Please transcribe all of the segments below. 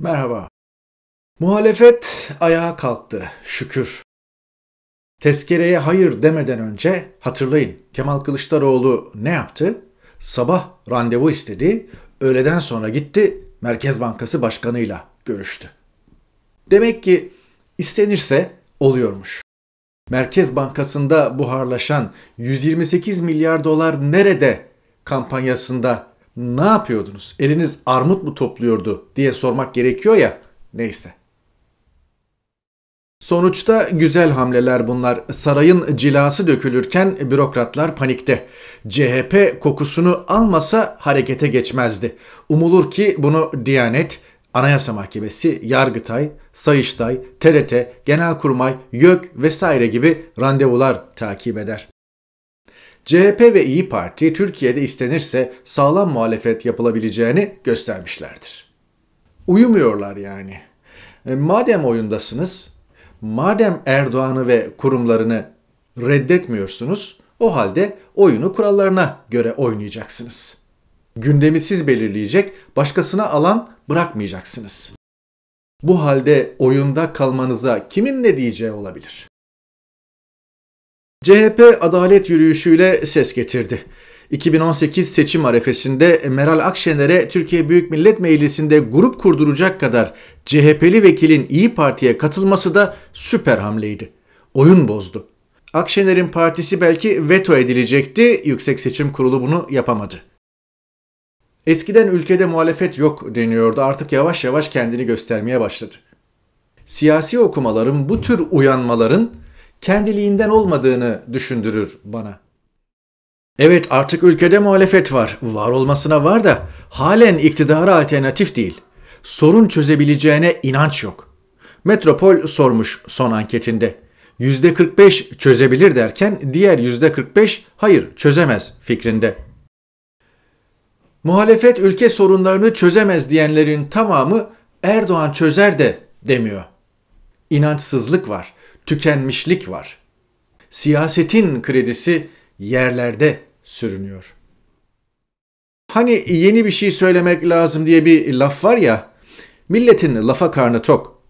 Merhaba. Muhalefet ayağa kalktı, şükür. Tezkereye hayır demeden önce hatırlayın Kemal Kılıçdaroğlu ne yaptı? Sabah randevu istedi, öğleden sonra gitti Merkez Bankası Başkanı'yla görüştü. Demek ki istenirse oluyormuş. Merkez Bankası'nda buharlaşan 128 milyar dolar nerede kampanyasında ne yapıyordunuz? Eliniz armut mu topluyordu diye sormak gerekiyor ya. Neyse. Sonuçta güzel hamleler bunlar. Sarayın cilası dökülürken bürokratlar panikte. CHP kokusunu almasa harekete geçmezdi. Umulur ki bunu Diyanet, Anayasa Mahkemesi, Yargıtay, Sayıştay, TRT, Genelkurmay, YÖK vesaire gibi randevular takip eder. CHP ve İyi Parti Türkiye'de istenirse sağlam muhalefet yapılabileceğini göstermişlerdir. Uyumuyorlar yani. E, madem oyundasınız, madem Erdoğan'ı ve kurumlarını reddetmiyorsunuz, o halde oyunu kurallarına göre oynayacaksınız. Gündemi siz belirleyecek, başkasına alan bırakmayacaksınız. Bu halde oyunda kalmanıza kimin ne diyeceği olabilir? CHP adalet yürüyüşüyle ses getirdi. 2018 seçim arefesinde Meral Akşener'e Türkiye Büyük Millet Meclisi'nde grup kurduracak kadar CHP'li vekilin İyi Parti'ye katılması da süper hamleydi. Oyun bozdu. Akşener'in partisi belki veto edilecekti, Yüksek Seçim Kurulu bunu yapamadı. Eskiden ülkede muhalefet yok deniyordu, artık yavaş yavaş kendini göstermeye başladı. Siyasi okumaların bu tür uyanmaların kendiliğinden olmadığını düşündürür bana. Evet artık ülkede muhalefet var. Var olmasına var da halen iktidara alternatif değil. Sorun çözebileceğine inanç yok. Metropol sormuş son anketinde. %45 çözebilir derken diğer %45 hayır çözemez fikrinde. Muhalefet ülke sorunlarını çözemez diyenlerin tamamı Erdoğan çözer de demiyor. İnançsızlık var tükenmişlik var. Siyasetin kredisi yerlerde sürünüyor. Hani yeni bir şey söylemek lazım diye bir laf var ya, milletin lafa karnı tok.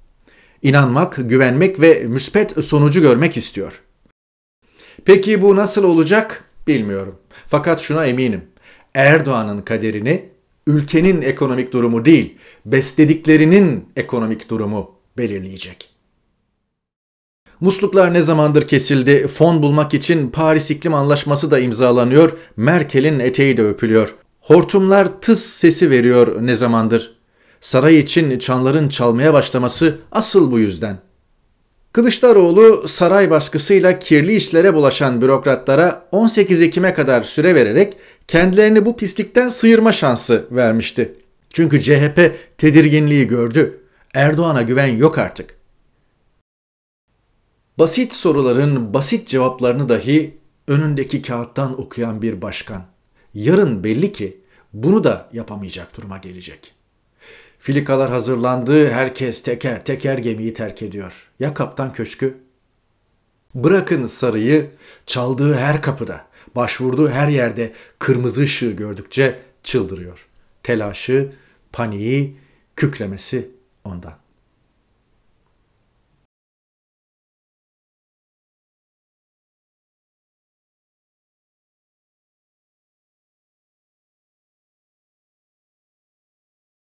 İnanmak, güvenmek ve müspet sonucu görmek istiyor. Peki bu nasıl olacak bilmiyorum. Fakat şuna eminim. Erdoğan'ın kaderini ülkenin ekonomik durumu değil, beslediklerinin ekonomik durumu belirleyecek. Musluklar ne zamandır kesildi, fon bulmak için Paris İklim Anlaşması da imzalanıyor, Merkel'in eteği de öpülüyor. Hortumlar tıs sesi veriyor ne zamandır. Saray için çanların çalmaya başlaması asıl bu yüzden. Kılıçdaroğlu saray baskısıyla kirli işlere bulaşan bürokratlara 18 Ekim'e kadar süre vererek kendilerini bu pislikten sıyırma şansı vermişti. Çünkü CHP tedirginliği gördü. Erdoğan'a güven yok artık. Basit soruların basit cevaplarını dahi önündeki kağıttan okuyan bir başkan yarın belli ki bunu da yapamayacak duruma gelecek. Filikalar hazırlandı, herkes teker teker gemiyi terk ediyor. Ya kaptan köşkü? Bırakın sarıyı, çaldığı her kapıda, başvurduğu her yerde kırmızı ışığı gördükçe çıldırıyor. Telaşı, paniği, kükremesi ondan.